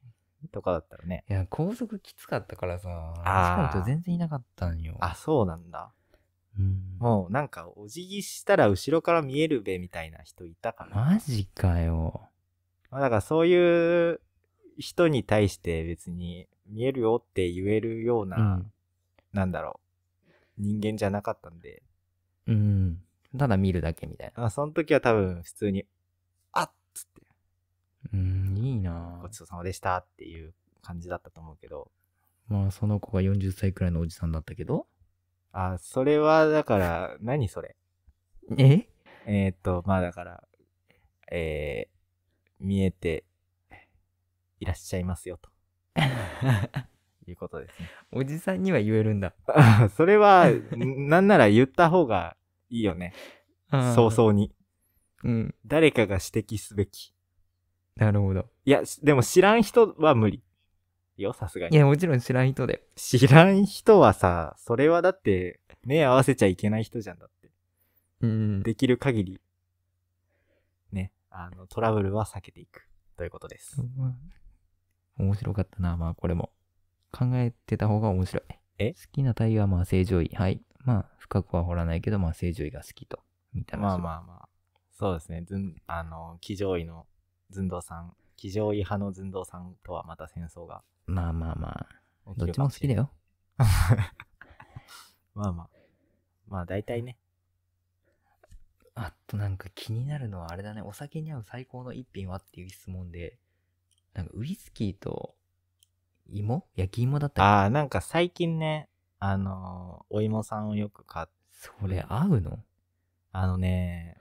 とかだったらね。いや、高速きつかったからさ、スカート全然いなかったんよ。あ、そうなんだ。うん、もうなんかお辞儀したら後ろから見えるべみたいな人いたかな。マジかよ。だからそういう人に対して別に見えるよって言えるような、うん、なんだろう、人間じゃなかったんで。うん。ただ見るだけみたいな。あその時は多分普通に、あっつって。うん、いいなごちそうさまでしたっていう感じだったと思うけど。まあ、その子が40歳くらいのおじさんだったけど。あ、それはだから、何それ。ええー、っと、まあだから、えー、見えて、いらっしゃいますよと。いうことですね。おじさんには言えるんだ。それは、なんなら言った方がいいよね。早々に。うん。誰かが指摘すべき。なるほど。いや、でも知らん人は無理。よ、さすがに。いや、もちろん知らん人で。知らん人はさ、それはだって、目合わせちゃいけない人じゃんだって。うん。できる限り、ね、あの、トラブルは避けていく。ということです。面白かったな、まあこれも。考えてた方が面白い。え好きなタイはまあ正常位。はい。まあ深くは掘らないけど、まあ正常位が好きと。みたいな。まあまあまあ。そうですね。ずん、あの、騎乗位の寸胴さん、騎乗位派の寸胴さんとはまた戦争が。まあまあまあ。どっちも好きだよ。まあまあ。まあ大体ね。あとなんか気になるのはあれだね。お酒に合う最高の一品はっていう質問で、なんかウイスキーと芋焼き芋だったああ、なんか最近ね、あのー、お芋さんをよく買って。それ合うのあのね、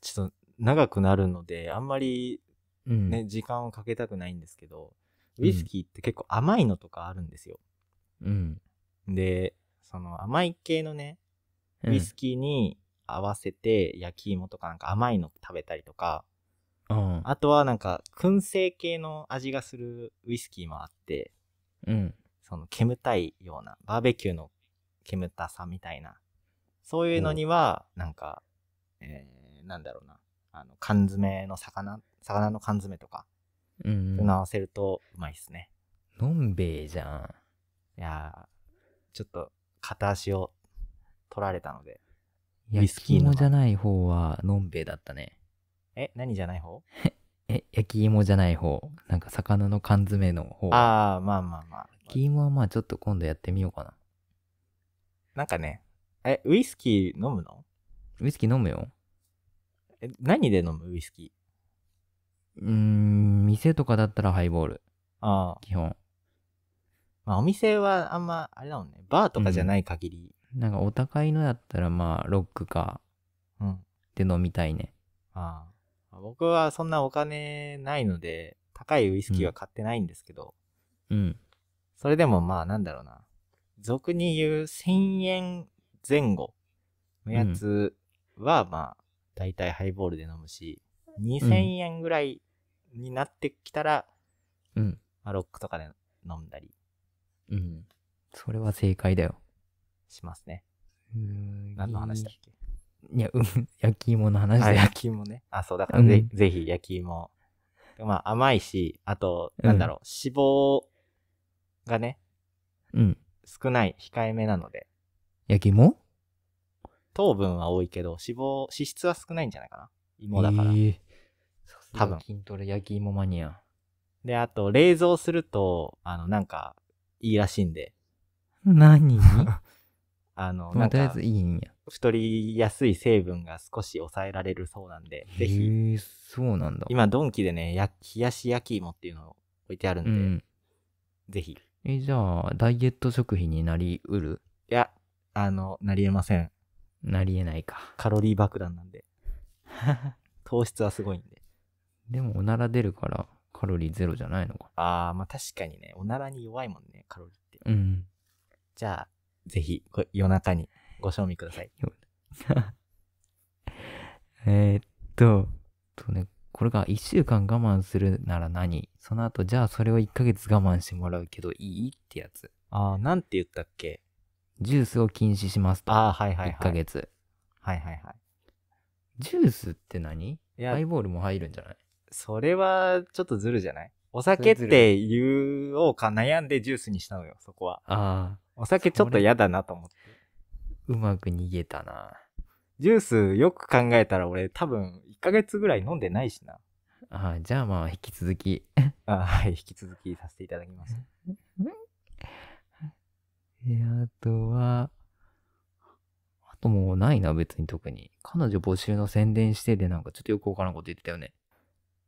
ちょっと長くなるので、あんまりね、うん、時間をかけたくないんですけど、ウイスキーって結構甘いのとかあるんですよ。うん。で、その甘い系のね、ウイスキーに合わせて焼き芋とかなんか甘いの食べたりとか、うん。あとはなんか、燻製系の味がするウイスキーもあって、うん。その煙たいような、バーベキューの煙たさみたいな、そういうのには、なんか、うん、えー、なんだろうな、あの、缶詰の魚、魚の缶詰とか、うん、うん。合わせるとうまいっすね。のんべえじゃん。いやちょっと片足を取られたので。ウイスキーのじゃない方はのんべえだったね。え、何じゃない方 え、焼き芋じゃない方。なんか魚の缶詰の方。ああ、まあまあまあ。焼き芋はまあちょっと今度やってみようかな。なんかね、え、ウイスキー飲むのウイスキー飲むよ。え、何で飲むウイスキーうーん、店とかだったらハイボール。ああ。基本。まあお店はあんま、あれだもんね。バーとかじゃない限り。うん、なんかお高いのやったらまあロックか。うん。で飲みたいね。ああ。僕はそんなお金ないので、高いウイスキーは買ってないんですけど、うん。それでもまあなんだろうな。俗に言う1000円前後のやつはまあ、大体ハイボールで飲むし、2000円ぐらいになってきたら、うん。まあ、ロックとかで飲んだり。うん。それは正解だよ。しますね。うん。何の話だっけいや、うん、焼き芋の話で。焼き芋ね。あ、そう、だからぜうん、ぜひ焼き芋。まあ、甘いし、あと、なんだろう、うん、脂肪がね、うん。少ない、控えめなので。焼き芋糖分は多いけど、脂肪、脂質は少ないんじゃないかな。芋だから。えー、多分。筋トレ焼き芋マニア。で、あと、冷蔵すると、あの、なんか、いいらしいんで。何 あの、まあ、とりあえずいいんや。太りやすい成分が少し抑えられるそうなんで、ぜひ。へそうなんだ。今、ドンキでね、や冷やし焼き芋っていうのを置いてあるんで、うん、ぜひ。え、じゃあ、ダイエット食品になりうるいや、あの、なりえません。なりえないか。カロリー爆弾なんで。糖質はすごいんで。でも、おなら出るから、カロリーゼロじゃないのか。ああ、まあ確かにね、おならに弱いもんね、カロリーって。うん。じゃあ、ぜひ、夜中にご賞味ください。えっと、とね、これが1週間我慢するなら何その後、じゃあそれを1ヶ月我慢してもらうけどいいってやつ。ああ、なんて言ったっけジュースを禁止しますと。ああ、はいはいはい。1ヶ月。はいはいはい。ジュースって何ハイボールも入るんじゃないそれは、ちょっとずるじゃないお酒って言おうか悩んでジュースにしたのよ、そこは。ああ。お酒ちょっと嫌だなと思って。うまく逃げたな。ジュースよく考えたら俺多分1ヶ月ぐらい飲んでないしな。ああ、じゃあまあ引き続き。ああ、はい、引き続きさせていただきます。え、あとは、あともうないな、別に特に。彼女募集の宣伝してでなんかちょっとよくわからんこと言ってたよね。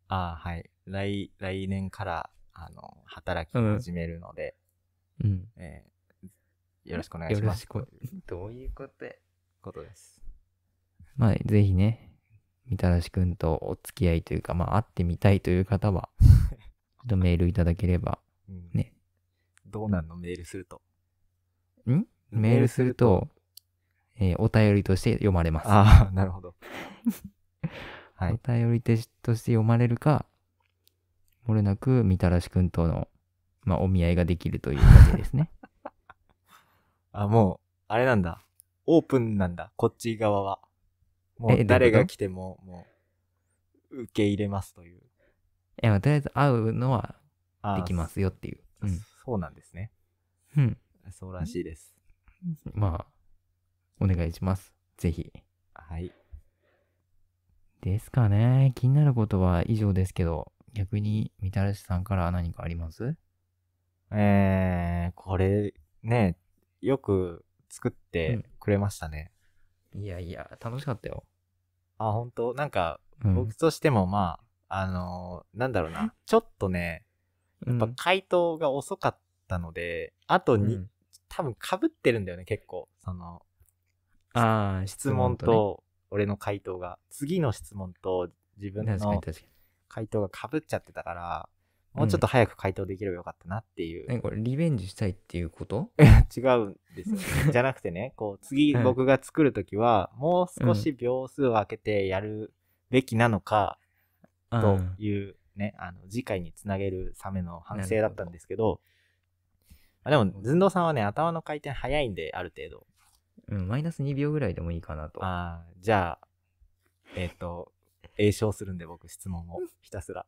ああ、はい。来、来年から、あの、働き始めるので、うん。うん、えよろしくお願いします。よろしく。どういうことことです。まあ、ぜひね、みたらしくんとお付き合いというか、まあ、会ってみたいという方は、とメールいただければ、ね。どうなんのメールすると。んメールすると、えー、お便りとして読まれます。ああ、なるほど。はい、お便りとして読まれるか、もれなくみたらしくんとの、まあ、お見合いができるという感じですね。あ、もう、あれなんだ。オープンなんだ、こっち側は。もえう誰が来ても、もう、受け入れますという。いや、とりあえず会うのはできます。よっていう。うそん。そうなんですね。うん。そうらしいです。まあ、お願いします。ぜひ。はい。ですかね。気になることは以上ですけど、逆に、みたらしさんから何かありますえー、これ、ね、よく作ってくれましたね。いやいや、楽しかったよ。あ、本当なんか、僕としてもまあ、あのーなんだろうな、ちょっとね、やっぱ回答が遅かったので、あとに、うん多分被ってるんだよね、結構。その、ああ、質問と俺の回答が、次の質問と自分の回答が被っちゃってたから、もうちょっと早く回答できればよかったなっていう。うん、これ、リベンジしたいっていうこと 違うんですよ、ね。じゃなくてね、こう、次僕が作るときは、もう少し秒数を空けてやるべきなのか、というね、あの、次回につなげるための反省だったんですけど、どまあ、でも、ずんどうさんはね、頭の回転早いんで、ある程度。うん、マイナス2秒ぐらいでもいいかなと。ああ、じゃあ、えっ、ー、と、栄 唱するんで僕質問をひたすら。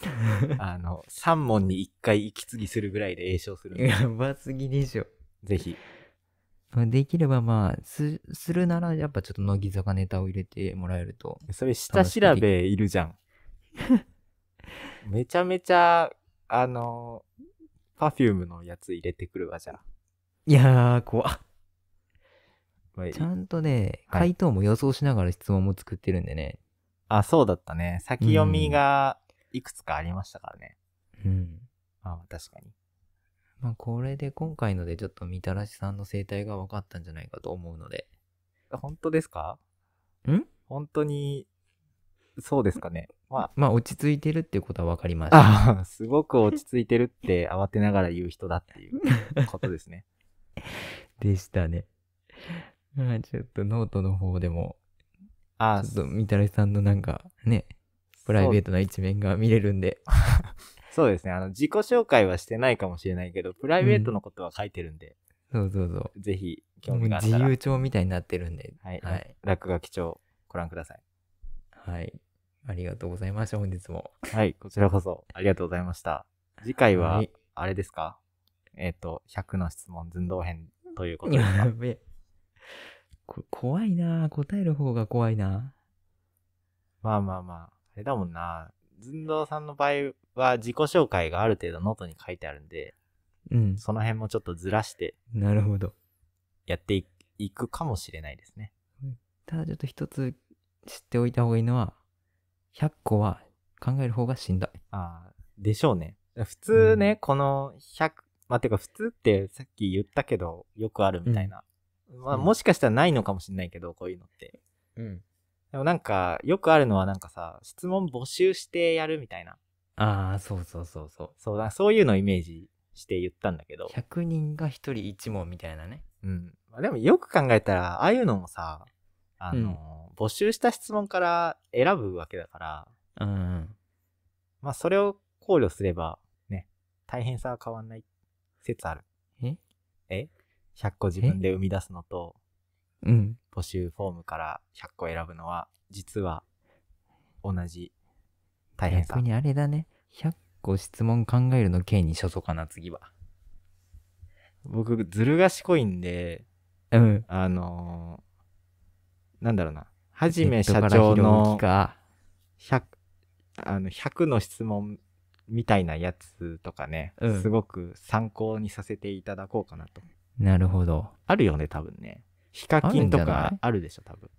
あの、3問に1回息継ぎするぐらいで栄唱するやばすぎでしょ。ぜひ。できればまあ、す、するならやっぱちょっと乃木坂ネタを入れてもらえると。それ下調べいるじゃん。めちゃめちゃ、あの、パフュームのやつ入れてくるわ、じゃあ。いやー、怖っ。ちゃんとね、はい、回答も予想しながら質問も作ってるんでね。あ、そうだったね。先読みがいくつかありましたからね。うん。まあ確かに。まあこれで今回のでちょっとみたらしさんの生態が分かったんじゃないかと思うので。本当ですかん本当に、そうですかね。まあ、まあ落ち着いてるってことは分かりました。すごく落ち着いてるって慌てながら言う人だっていうことですね。でしたね。まあちょっとノートの方でも、ああ、みたらしさんのなんかね、プライベートな一面が見れるんで。そうですね。あの、自己紹介はしてないかもしれないけど、プライベートのことは書いてるんで。うん、そうそうそう。ぜひ、興味があったら。自由帳みたいになってるんで。はい。はい、落書き帳、ご覧ください。はい。ありがとうございました、本日も。はい、こちらこそ、ありがとうございました。次回は、あれですか、はい、えっ、ー、と、100の質問寸胴編ということで。やべ怖いな答える方が怖いなまあまあまあ。あれだもんな、ずんどうさんの場合は自己紹介がある程度ノートに書いてあるんで、うん。その辺もちょっとずらして、なるほど。やっていくかもしれないですね。ただちょっと一つ知っておいた方がいいのは、100個は考える方がしんどい。ああ、でしょうね。普通ね、うん、この100、まあ、てか普通ってさっき言ったけど、よくあるみたいな。うん、まあ、もしかしたらないのかもしれないけど、こういうのって。うん。でもなんか、よくあるのはなんかさ、質問募集してやるみたいな。ああ、そうそうそうそう。そうだ、そういうのをイメージして言ったんだけど。100人が1人1問みたいなね。うん。でもよく考えたら、ああいうのもさ、あの、うん、募集した質問から選ぶわけだから、うん、まあ、それを考慮すれば、ね、大変さは変わんない説ある。ええ ?100 個自分で生み出すのと、うん、募集フォームから100個選ぶのは、実は同じ大変さ。逆にあれだね。100個質問考えるの件にしよそかな、次は。僕、ずる賢いんで、うん。あのー、なんだろうな。はじめ社長の100、あの、100の質問みたいなやつとかね、うん、すごく参考にさせていただこうかなと。なるほど。あるよね、多分ね。ヒカキンとかあるでしょ、多分。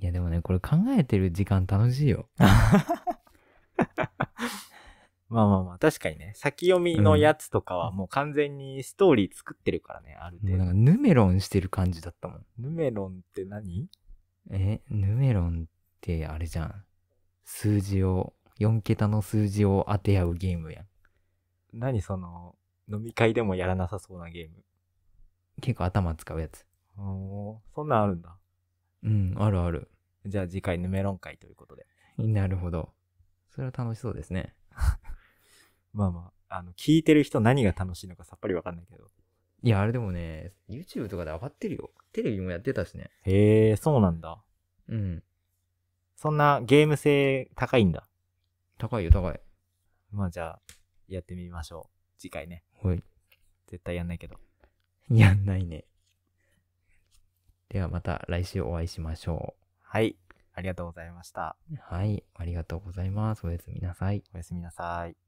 いや、でもね、これ考えてる時間楽しいよ。まあまあまあ、確かにね、先読みのやつとかはもう完全にストーリー作ってるからね、ある程度。なんかヌメロンしてる感じだったもん。ヌメロンって何え、ヌメロンってあれじゃん。数字を、4桁の数字を当て合うゲームやん。何その、飲み会でもやらなさそうなゲーム。結構頭使うやつ。そんなんあるんだ。うん、あるある。じゃあ次回のメロン会ということで。なるほど。それは楽しそうですね。まあまあ、あの、聞いてる人何が楽しいのかさっぱりわかんないけど。いや、あれでもね、YouTube とかで上がってるよ。テレビもやってたしね。へえ、そうなんだ。うん。そんなゲーム性高いんだ。高いよ、高い。まあじゃあ、やってみましょう。次回ね。はい。絶対やんないけど。やんないね。ではまた来週お会いしましょう。はい。ありがとうございました。はい。ありがとうございます。おやすみなさい。おやすみなさい。